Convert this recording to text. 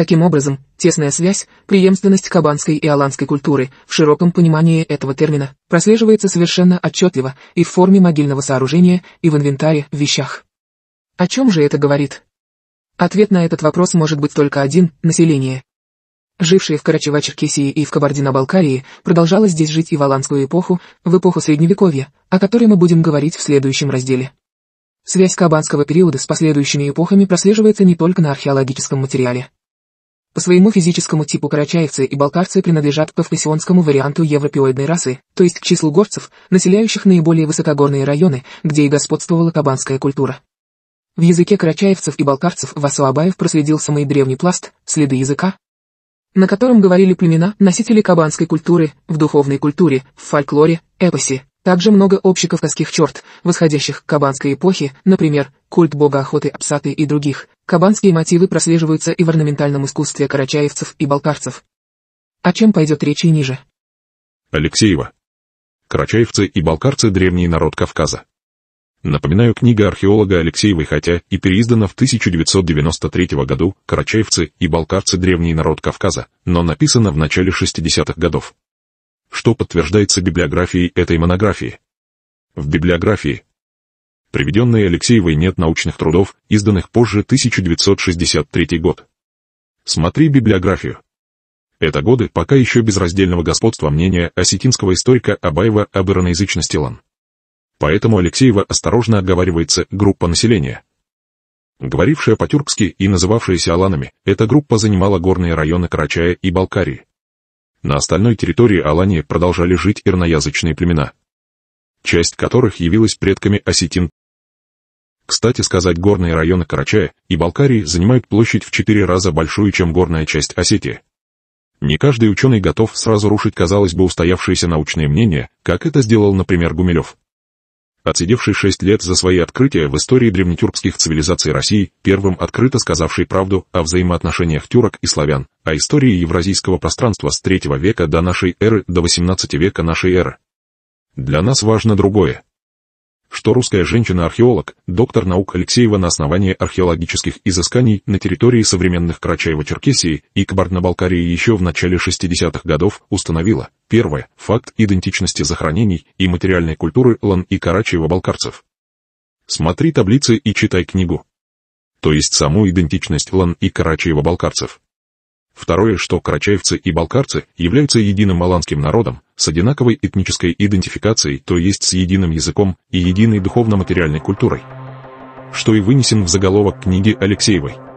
Таким образом, тесная связь, преемственность кабанской и аланской культуры в широком понимании этого термина прослеживается совершенно отчетливо и в форме могильного сооружения, и в инвентаре, в вещах. О чем же это говорит? Ответ на этот вопрос может быть только один – население. Жившие в Карачево-Черкесии и в Кабардино-Балкарии продолжало здесь жить и в Аланскую эпоху, в эпоху Средневековья, о которой мы будем говорить в следующем разделе. Связь кабанского периода с последующими эпохами прослеживается не только на археологическом материале. По своему физическому типу карачаевцы и балкарцы принадлежат к кавказионскому варианту европеоидной расы, то есть к числу горцев, населяющих наиболее высокогорные районы, где и господствовала кабанская культура. В языке карачаевцев и балкарцев Васуабаев проследил самый древний пласт, следы языка, на котором говорили племена, носители кабанской культуры, в духовной культуре, в фольклоре, эпосе. Также много общекавказских черт, восходящих к кабанской эпохе, например, культ бога охоты Апсаты и других, кабанские мотивы прослеживаются и в орнаментальном искусстве карачаевцев и балкарцев. О чем пойдет речь и ниже. Алексеева. Карачаевцы и балкарцы – древний народ Кавказа. Напоминаю, книга археолога Алексеевой хотя и переиздана в 1993 году «Карачаевцы и балкарцы. Древний народ Кавказа», но написана в начале 60-х годов. Что подтверждается библиографией этой монографии? В библиографии, Приведенной Алексеевой нет научных трудов, изданных позже 1963 год. Смотри библиографию. Это годы пока еще безраздельного господства мнения осетинского историка Абаева об ироноязычности лан. Поэтому Алексеева осторожно оговаривается группа населения. Говорившая по-тюркски и называвшаяся аланами, эта группа занимала горные районы Карачая и Балкарии. На остальной территории Алании продолжали жить ирноязычные племена, часть которых явилась предками осетин кстати сказать, горные районы Карачая и Балкарии занимают площадь в четыре раза большую, чем горная часть Осетии. Не каждый ученый готов сразу рушить, казалось бы, устоявшееся научное мнение, как это сделал, например, Гумилев. Отсидевший шесть лет за свои открытия в истории древнетюркских цивилизаций России, первым открыто сказавший правду о взаимоотношениях тюрок и славян, о истории евразийского пространства с 3 века до нашей эры до 18 века нашей эры. Для нас важно другое что русская женщина-археолог, доктор наук Алексеева на основании археологических изысканий на территории современных карачаево черкесии и Кабардино-Балкарии еще в начале 60-х годов установила, первое, факт идентичности захоронений и материальной культуры Лан и карачаево балкарцев Смотри таблицы и читай книгу. То есть саму идентичность Лан и карачаево балкарцев Второе, что карачаевцы и балкарцы являются единым аланским народом, с одинаковой этнической идентификацией, то есть с единым языком и единой духовно-материальной культурой. Что и вынесен в заголовок книги Алексеевой.